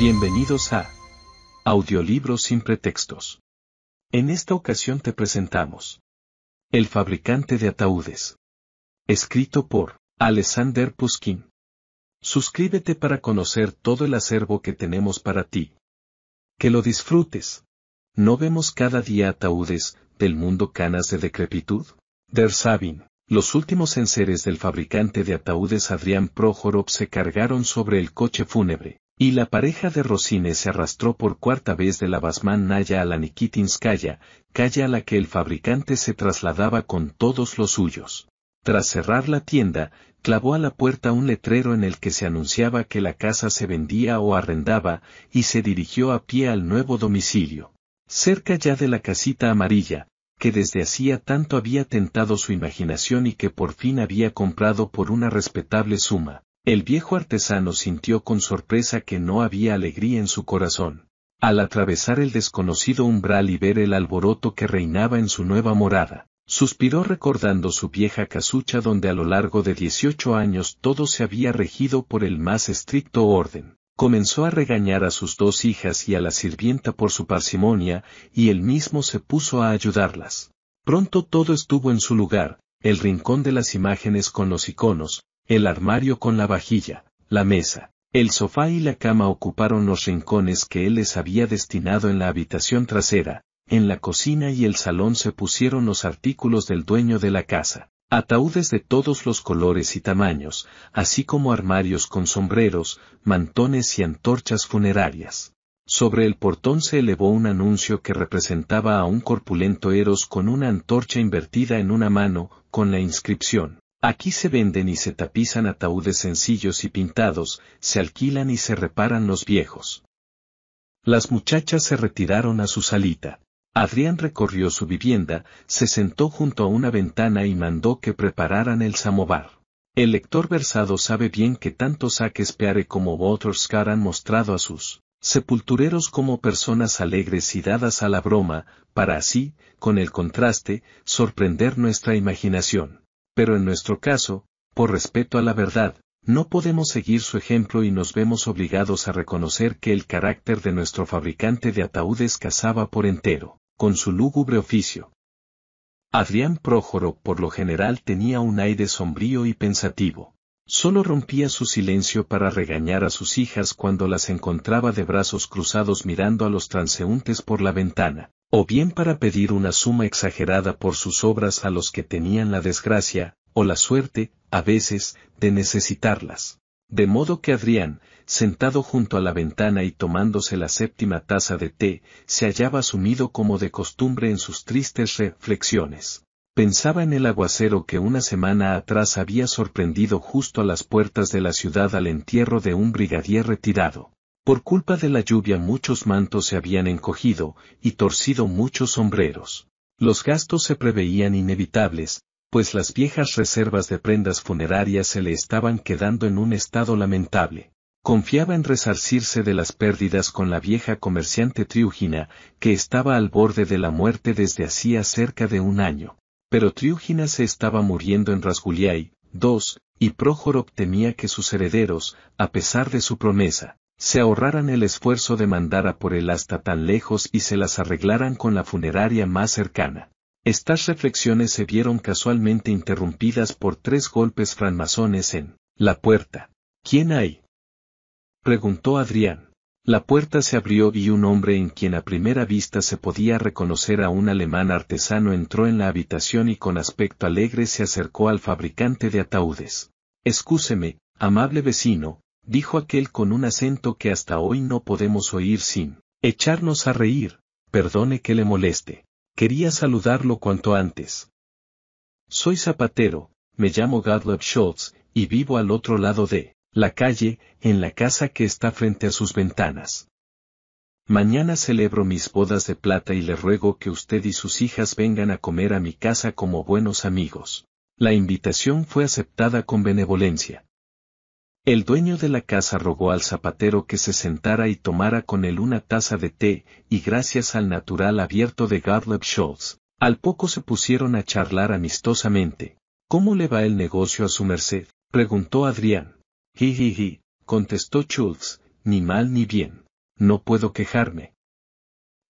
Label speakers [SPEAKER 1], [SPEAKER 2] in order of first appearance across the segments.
[SPEAKER 1] Bienvenidos a Audiolibros sin pretextos. En esta ocasión te presentamos El fabricante de ataúdes. Escrito por Alexander Puskin. Suscríbete para conocer todo el acervo que tenemos para ti. Que lo disfrutes. ¿No vemos cada día ataúdes del mundo canas de decrepitud? Der Sabin, los últimos enseres del fabricante de ataúdes Adrián Prójorov se cargaron sobre el coche fúnebre, y la pareja de Rosine se arrastró por cuarta vez de la Basman Naya a la Nikitinskaya, calle a la que el fabricante se trasladaba con todos los suyos. Tras cerrar la tienda, clavó a la puerta un letrero en el que se anunciaba que la casa se vendía o arrendaba, y se dirigió a pie al nuevo domicilio. Cerca ya de la casita amarilla, que desde hacía tanto había tentado su imaginación y que por fin había comprado por una respetable suma. El viejo artesano sintió con sorpresa que no había alegría en su corazón. Al atravesar el desconocido umbral y ver el alboroto que reinaba en su nueva morada, suspiró recordando su vieja casucha donde a lo largo de dieciocho años todo se había regido por el más estricto orden. Comenzó a regañar a sus dos hijas y a la sirvienta por su parsimonia, y él mismo se puso a ayudarlas. Pronto todo estuvo en su lugar, el rincón de las imágenes con los iconos, el armario con la vajilla, la mesa, el sofá y la cama ocuparon los rincones que él les había destinado en la habitación trasera, en la cocina y el salón se pusieron los artículos del dueño de la casa, ataúdes de todos los colores y tamaños, así como armarios con sombreros, mantones y antorchas funerarias. Sobre el portón se elevó un anuncio que representaba a un corpulento Eros con una antorcha invertida en una mano, con la inscripción, Aquí se venden y se tapizan ataúdes sencillos y pintados, se alquilan y se reparan los viejos. Las muchachas se retiraron a su salita. Adrián recorrió su vivienda, se sentó junto a una ventana y mandó que prepararan el samovar. El lector versado sabe bien que tanto Saques Peare como Waterscar han mostrado a sus sepultureros como personas alegres y dadas a la broma, para así, con el contraste, sorprender nuestra imaginación pero en nuestro caso, por respeto a la verdad, no podemos seguir su ejemplo y nos vemos obligados a reconocer que el carácter de nuestro fabricante de ataúdes cazaba por entero, con su lúgubre oficio. Adrián Prójoro por lo general tenía un aire sombrío y pensativo. Solo rompía su silencio para regañar a sus hijas cuando las encontraba de brazos cruzados mirando a los transeúntes por la ventana o bien para pedir una suma exagerada por sus obras a los que tenían la desgracia, o la suerte, a veces, de necesitarlas. De modo que Adrián, sentado junto a la ventana y tomándose la séptima taza de té, se hallaba sumido como de costumbre en sus tristes reflexiones. Pensaba en el aguacero que una semana atrás había sorprendido justo a las puertas de la ciudad al entierro de un brigadier retirado. Por culpa de la lluvia muchos mantos se habían encogido y torcido muchos sombreros. Los gastos se preveían inevitables, pues las viejas reservas de prendas funerarias se le estaban quedando en un estado lamentable. Confiaba en resarcirse de las pérdidas con la vieja comerciante Triúgina, que estaba al borde de la muerte desde hacía cerca de un año. Pero Triúgina se estaba muriendo en Rasguliay, 2, y Prójorov temía que sus herederos, a pesar de su promesa, se ahorraran el esfuerzo de mandar a por él hasta tan lejos y se las arreglaran con la funeraria más cercana. Estas reflexiones se vieron casualmente interrumpidas por tres golpes franmasones en la puerta. ¿Quién hay? preguntó Adrián. La puerta se abrió y un hombre en quien a primera vista se podía reconocer a un alemán artesano entró en la habitación y con aspecto alegre se acercó al fabricante de ataúdes. Excúseme, amable vecino, dijo aquel con un acento que hasta hoy no podemos oír sin echarnos a reír, perdone que le moleste. Quería saludarlo cuanto antes. Soy zapatero, me llamo Gottlob Schultz, y vivo al otro lado de la calle, en la casa que está frente a sus ventanas. Mañana celebro mis bodas de plata y le ruego que usted y sus hijas vengan a comer a mi casa como buenos amigos. La invitación fue aceptada con benevolencia. El dueño de la casa rogó al zapatero que se sentara y tomara con él una taza de té, y gracias al natural abierto de Garleb Schultz, al poco se pusieron a charlar amistosamente. ¿Cómo le va el negocio a su merced? preguntó Adrián. Jijiji, contestó Schultz, ni mal ni bien. No puedo quejarme.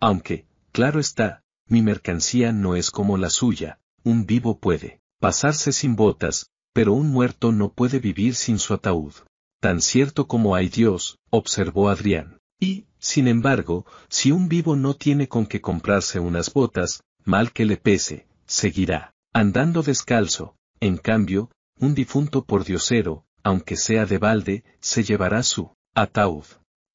[SPEAKER 1] Aunque, claro está, mi mercancía no es como la suya, un vivo puede pasarse sin botas, pero un muerto no puede vivir sin su ataúd. Tan cierto como hay Dios, observó Adrián. Y, sin embargo, si un vivo no tiene con qué comprarse unas botas, mal que le pese, seguirá andando descalzo, en cambio, un difunto por diosero, aunque sea de balde, se llevará su ataúd.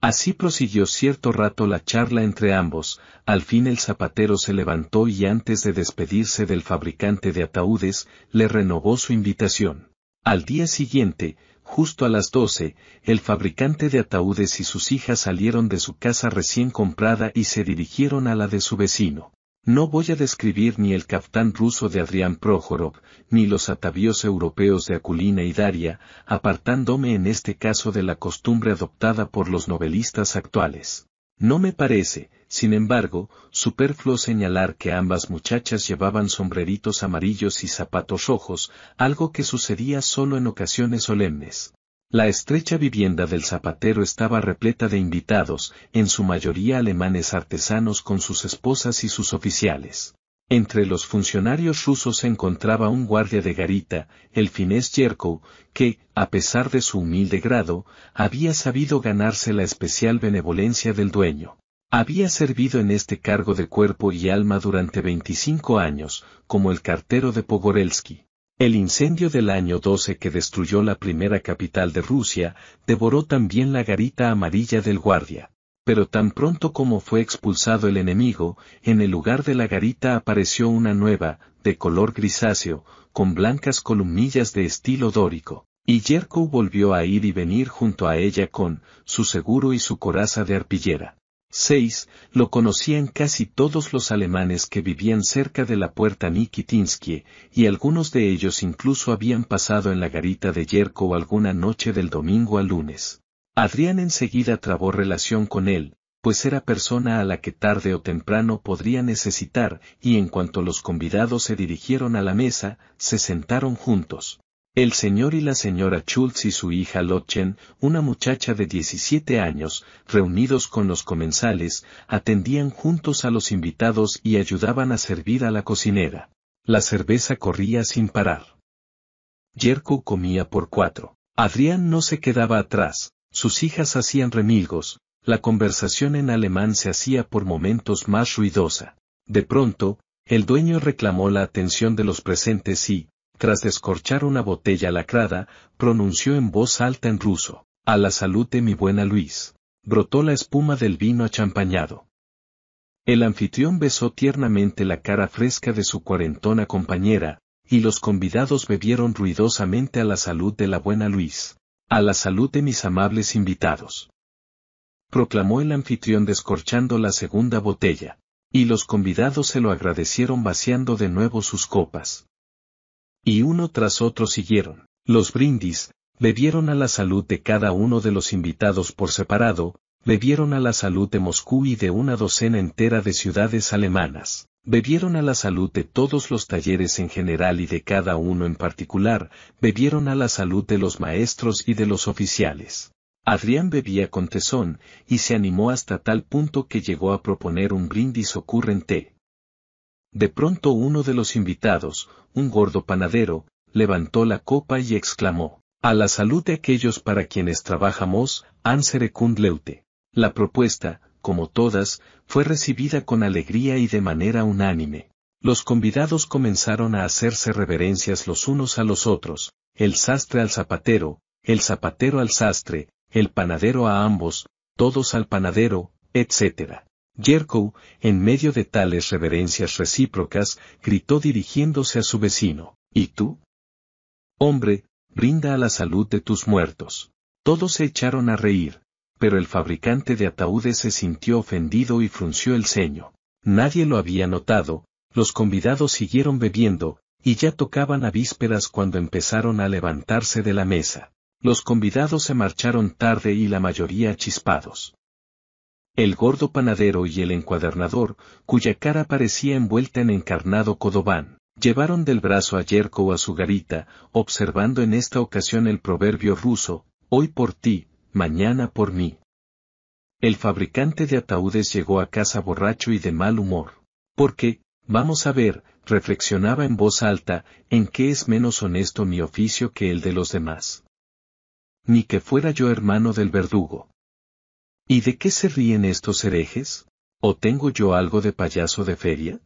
[SPEAKER 1] Así prosiguió cierto rato la charla entre ambos, al fin el zapatero se levantó y antes de despedirse del fabricante de ataúdes, le renovó su invitación. Al día siguiente, justo a las doce, el fabricante de ataúdes y sus hijas salieron de su casa recién comprada y se dirigieron a la de su vecino. No voy a describir ni el caftán ruso de Adrián Prohorov, ni los atavíos europeos de Aculina y Daria, apartándome en este caso de la costumbre adoptada por los novelistas actuales. No me parece, sin embargo, superfluo señalar que ambas muchachas llevaban sombreritos amarillos y zapatos rojos, algo que sucedía solo en ocasiones solemnes. La estrecha vivienda del zapatero estaba repleta de invitados, en su mayoría alemanes artesanos con sus esposas y sus oficiales. Entre los funcionarios rusos se encontraba un guardia de garita, el finés Yerko, que, a pesar de su humilde grado, había sabido ganarse la especial benevolencia del dueño. Había servido en este cargo de cuerpo y alma durante 25 años, como el cartero de Pogorelsky. El incendio del año 12 que destruyó la primera capital de Rusia, devoró también la garita amarilla del guardia. Pero tan pronto como fue expulsado el enemigo, en el lugar de la garita apareció una nueva, de color grisáceo, con blancas columnillas de estilo dórico. Y Yerko volvió a ir y venir junto a ella con su seguro y su coraza de arpillera. 6. Lo conocían casi todos los alemanes que vivían cerca de la puerta Nikitinsky, y algunos de ellos incluso habían pasado en la garita de Yerko alguna noche del domingo a lunes. Adrián enseguida trabó relación con él, pues era persona a la que tarde o temprano podría necesitar, y en cuanto los convidados se dirigieron a la mesa, se sentaron juntos. El señor y la señora Schultz y su hija Lotchen, una muchacha de 17 años, reunidos con los comensales, atendían juntos a los invitados y ayudaban a servir a la cocinera. La cerveza corría sin parar. Jerko comía por cuatro. Adrián no se quedaba atrás, sus hijas hacían remilgos, la conversación en alemán se hacía por momentos más ruidosa. De pronto, el dueño reclamó la atención de los presentes y, tras descorchar una botella lacrada, pronunció en voz alta en ruso, A la salud de mi buena Luis. Brotó la espuma del vino achampañado. El anfitrión besó tiernamente la cara fresca de su cuarentona compañera, y los convidados bebieron ruidosamente a la salud de la buena Luis, a la salud de mis amables invitados. Proclamó el anfitrión descorchando la segunda botella, y los convidados se lo agradecieron vaciando de nuevo sus copas. Y uno tras otro siguieron. Los brindis, bebieron a la salud de cada uno de los invitados por separado, bebieron a la salud de Moscú y de una docena entera de ciudades alemanas, bebieron a la salud de todos los talleres en general y de cada uno en particular, bebieron a la salud de los maestros y de los oficiales. Adrián bebía con tesón, y se animó hasta tal punto que llegó a proponer un brindis ocurrente, de pronto uno de los invitados, un gordo panadero, levantó la copa y exclamó, A la salud de aquellos para quienes trabajamos, ansere cum La propuesta, como todas, fue recibida con alegría y de manera unánime. Los convidados comenzaron a hacerse reverencias los unos a los otros, el sastre al zapatero, el zapatero al sastre, el panadero a ambos, todos al panadero, etc. Jerko, en medio de tales reverencias recíprocas, gritó dirigiéndose a su vecino, ¿Y tú? Hombre, brinda a la salud de tus muertos. Todos se echaron a reír, pero el fabricante de ataúdes se sintió ofendido y frunció el ceño. Nadie lo había notado, los convidados siguieron bebiendo, y ya tocaban a vísperas cuando empezaron a levantarse de la mesa. Los convidados se marcharon tarde y la mayoría chispados el gordo panadero y el encuadernador, cuya cara parecía envuelta en encarnado codobán. Llevaron del brazo a Yerko a su garita, observando en esta ocasión el proverbio ruso, hoy por ti, mañana por mí. El fabricante de ataúdes llegó a casa borracho y de mal humor. Porque, vamos a ver, reflexionaba en voz alta, en qué es menos honesto mi oficio que el de los demás. Ni que fuera yo hermano del verdugo. ¿Y de qué se ríen estos herejes? ¿O tengo yo algo de payaso de feria?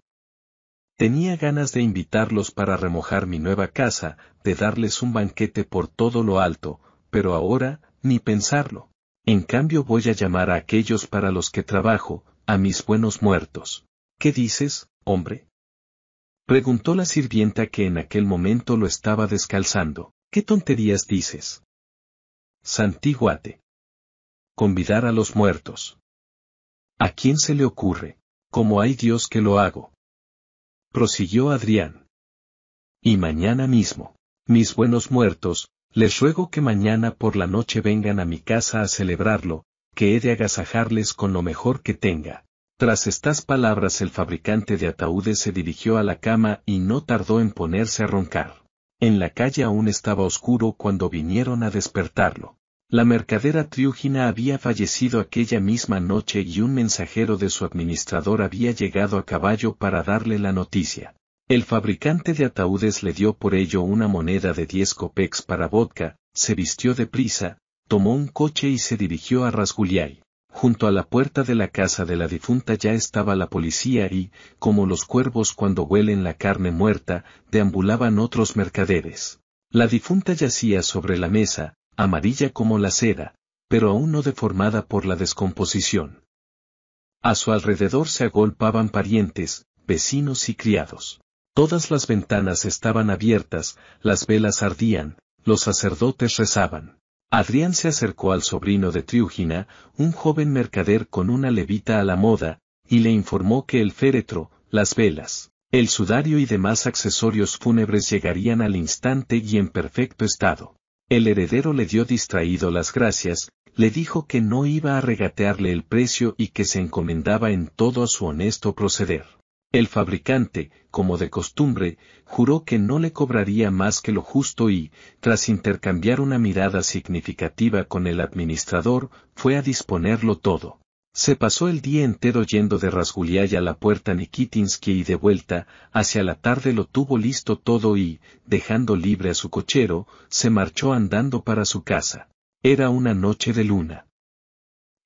[SPEAKER 1] Tenía ganas de invitarlos para remojar mi nueva casa, de darles un banquete por todo lo alto, pero ahora, ni pensarlo. En cambio voy a llamar a aquellos para los que trabajo, a mis buenos muertos. ¿Qué dices, hombre? Preguntó la sirvienta que en aquel momento lo estaba descalzando. ¿Qué tonterías dices? Santiguate convidar a los muertos. ¿A quién se le ocurre? ¡Cómo hay Dios que lo hago. Prosiguió Adrián. Y mañana mismo, mis buenos muertos, les ruego que mañana por la noche vengan a mi casa a celebrarlo, que he de agasajarles con lo mejor que tenga. Tras estas palabras el fabricante de ataúdes se dirigió a la cama y no tardó en ponerse a roncar. En la calle aún estaba oscuro cuando vinieron a despertarlo. La mercadera Triúgina había fallecido aquella misma noche y un mensajero de su administrador había llegado a caballo para darle la noticia. El fabricante de ataúdes le dio por ello una moneda de 10 copex para vodka, se vistió de prisa, tomó un coche y se dirigió a Rasguliay. Junto a la puerta de la casa de la difunta ya estaba la policía y, como los cuervos cuando huelen la carne muerta, deambulaban otros mercaderes. La difunta yacía sobre la mesa, amarilla como la seda, pero aún no deformada por la descomposición. A su alrededor se agolpaban parientes, vecinos y criados. Todas las ventanas estaban abiertas, las velas ardían, los sacerdotes rezaban. Adrián se acercó al sobrino de Triúgina, un joven mercader con una levita a la moda, y le informó que el féretro, las velas, el sudario y demás accesorios fúnebres llegarían al instante y en perfecto estado. El heredero le dio distraído las gracias, le dijo que no iba a regatearle el precio y que se encomendaba en todo a su honesto proceder. El fabricante, como de costumbre, juró que no le cobraría más que lo justo y, tras intercambiar una mirada significativa con el administrador, fue a disponerlo todo. Se pasó el día entero yendo de Rasguliay a la puerta Nikitinsky y de vuelta, hacia la tarde lo tuvo listo todo y, dejando libre a su cochero, se marchó andando para su casa. Era una noche de luna.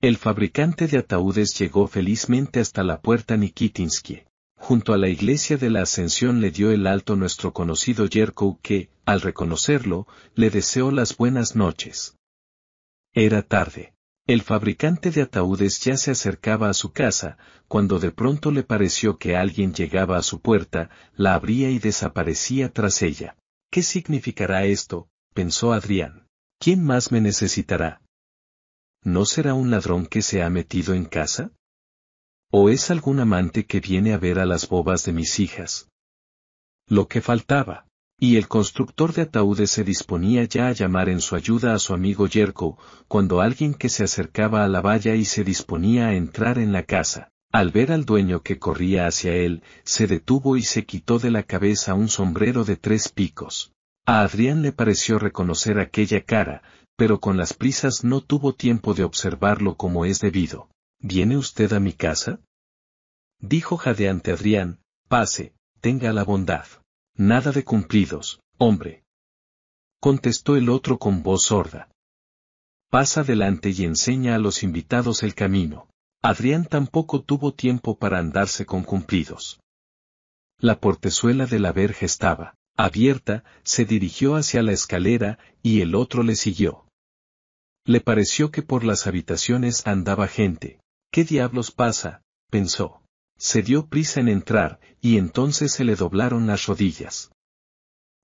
[SPEAKER 1] El fabricante de ataúdes llegó felizmente hasta la puerta Nikitinsky. Junto a la iglesia de la Ascensión le dio el alto nuestro conocido Yerko que, al reconocerlo, le deseó las buenas noches. Era tarde. El fabricante de ataúdes ya se acercaba a su casa, cuando de pronto le pareció que alguien llegaba a su puerta, la abría y desaparecía tras ella. ¿Qué significará esto? pensó Adrián. ¿Quién más me necesitará? ¿No será un ladrón que se ha metido en casa? ¿O es algún amante que viene a ver a las bobas de mis hijas? Lo que faltaba. Y el constructor de ataúdes se disponía ya a llamar en su ayuda a su amigo Yerko, cuando alguien que se acercaba a la valla y se disponía a entrar en la casa, al ver al dueño que corría hacia él, se detuvo y se quitó de la cabeza un sombrero de tres picos. A Adrián le pareció reconocer aquella cara, pero con las prisas no tuvo tiempo de observarlo como es debido. ¿Viene usted a mi casa? Dijo jadeante Adrián, pase, tenga la bondad. Nada de cumplidos, hombre. Contestó el otro con voz sorda. Pasa adelante y enseña a los invitados el camino. Adrián tampoco tuvo tiempo para andarse con cumplidos. La portezuela de la verja estaba abierta, se dirigió hacia la escalera y el otro le siguió. Le pareció que por las habitaciones andaba gente. ¿Qué diablos pasa? pensó se dio prisa en entrar, y entonces se le doblaron las rodillas.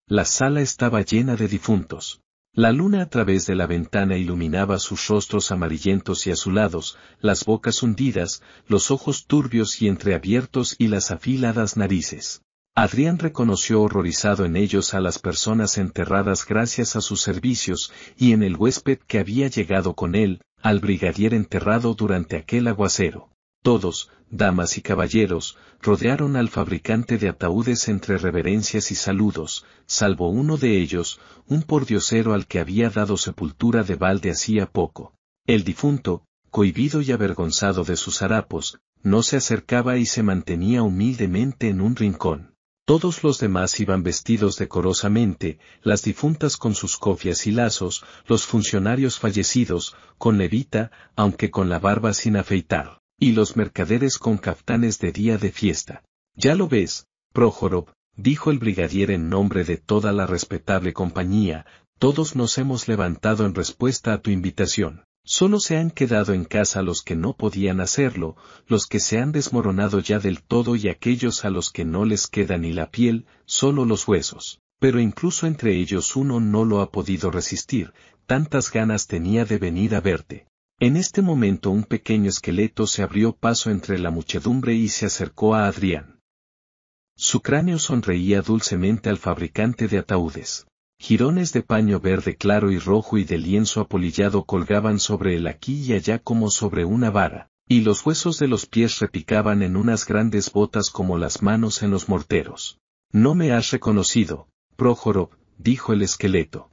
[SPEAKER 1] La sala estaba llena de difuntos. La luna a través de la ventana iluminaba sus rostros amarillentos y azulados, las bocas hundidas, los ojos turbios y entreabiertos y las afiladas narices. Adrián reconoció horrorizado en ellos a las personas enterradas gracias a sus servicios y en el huésped que había llegado con él, al brigadier enterrado durante aquel aguacero. Todos, damas y caballeros, rodearon al fabricante de ataúdes entre reverencias y saludos, salvo uno de ellos, un pordiosero al que había dado sepultura de balde hacía poco. El difunto, cohibido y avergonzado de sus harapos, no se acercaba y se mantenía humildemente en un rincón. Todos los demás iban vestidos decorosamente, las difuntas con sus cofias y lazos, los funcionarios fallecidos, con levita, aunque con la barba sin afeitar. Y los mercaderes con caftanes de día de fiesta. Ya lo ves, prójorob dijo el brigadier en nombre de toda la respetable compañía, todos nos hemos levantado en respuesta a tu invitación. Solo se han quedado en casa los que no podían hacerlo, los que se han desmoronado ya del todo y aquellos a los que no les queda ni la piel, solo los huesos. Pero incluso entre ellos uno no lo ha podido resistir, tantas ganas tenía de venir a verte. En este momento un pequeño esqueleto se abrió paso entre la muchedumbre y se acercó a Adrián. Su cráneo sonreía dulcemente al fabricante de ataúdes. Jirones de paño verde claro y rojo y de lienzo apolillado colgaban sobre el aquí y allá como sobre una vara, y los huesos de los pies repicaban en unas grandes botas como las manos en los morteros. No me has reconocido, Prójoro, dijo el esqueleto.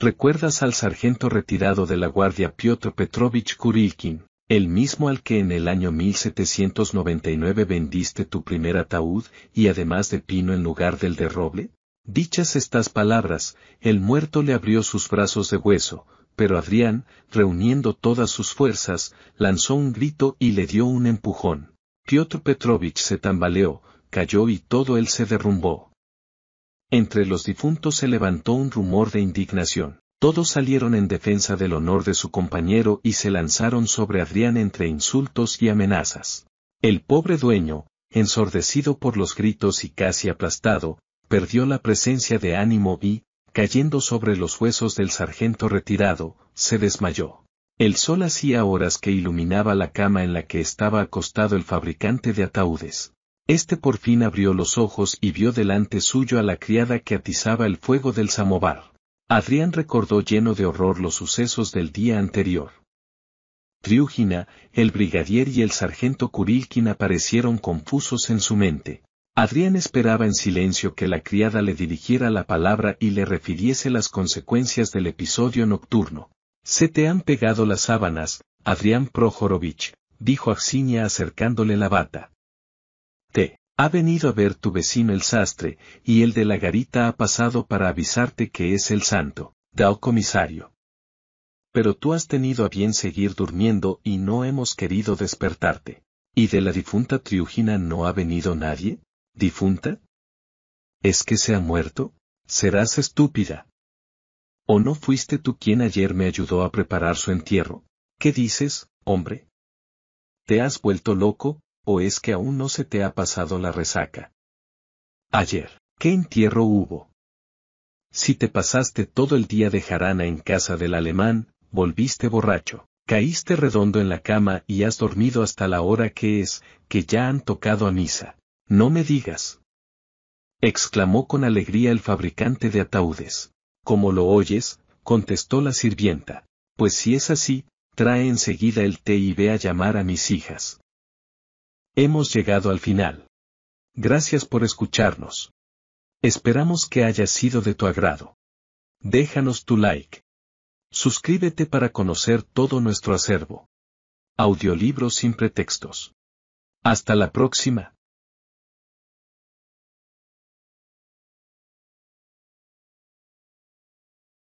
[SPEAKER 1] ¿Recuerdas al sargento retirado de la Guardia Piotr Petrovich Kurilkin, el mismo al que en el año 1799 vendiste tu primer ataúd y además de pino en lugar del de roble? Dichas estas palabras, el muerto le abrió sus brazos de hueso, pero Adrián, reuniendo todas sus fuerzas, lanzó un grito y le dio un empujón. Piotr Petrovich se tambaleó, cayó y todo él se derrumbó. Entre los difuntos se levantó un rumor de indignación. Todos salieron en defensa del honor de su compañero y se lanzaron sobre Adrián entre insultos y amenazas. El pobre dueño, ensordecido por los gritos y casi aplastado, perdió la presencia de ánimo y, cayendo sobre los huesos del sargento retirado, se desmayó. El sol hacía horas que iluminaba la cama en la que estaba acostado el fabricante de ataúdes. Este por fin abrió los ojos y vio delante suyo a la criada que atizaba el fuego del samovar. Adrián recordó lleno de horror los sucesos del día anterior. Triúgina, el brigadier y el sargento Kurilkin aparecieron confusos en su mente. Adrián esperaba en silencio que la criada le dirigiera la palabra y le refiriese las consecuencias del episodio nocturno. Se te han pegado las sábanas, Adrián Prohorovich, dijo Axinia acercándole la bata. Te ha venido a ver tu vecino el sastre, y el de la garita ha pasado para avisarte que es el santo, dao comisario. Pero tú has tenido a bien seguir durmiendo y no hemos querido despertarte. ¿Y de la difunta Triugina no ha venido nadie? ¿Difunta? ¿Es que se ha muerto? Serás estúpida. ¿O no fuiste tú quien ayer me ayudó a preparar su entierro? ¿Qué dices, hombre? ¿Te has vuelto loco? ¿O es que aún no se te ha pasado la resaca? Ayer, ¿qué entierro hubo? Si te pasaste todo el día de jarana en casa del alemán, volviste borracho, caíste redondo en la cama y has dormido hasta la hora que es, que ya han tocado a misa. No me digas. exclamó con alegría el fabricante de ataúdes. Como lo oyes, contestó la sirvienta. Pues si es así, trae enseguida el té y ve a llamar a mis hijas. Hemos llegado al final. Gracias por escucharnos. Esperamos que haya sido de tu agrado. Déjanos tu like. Suscríbete para conocer todo nuestro acervo. Audiolibros sin pretextos. Hasta la próxima.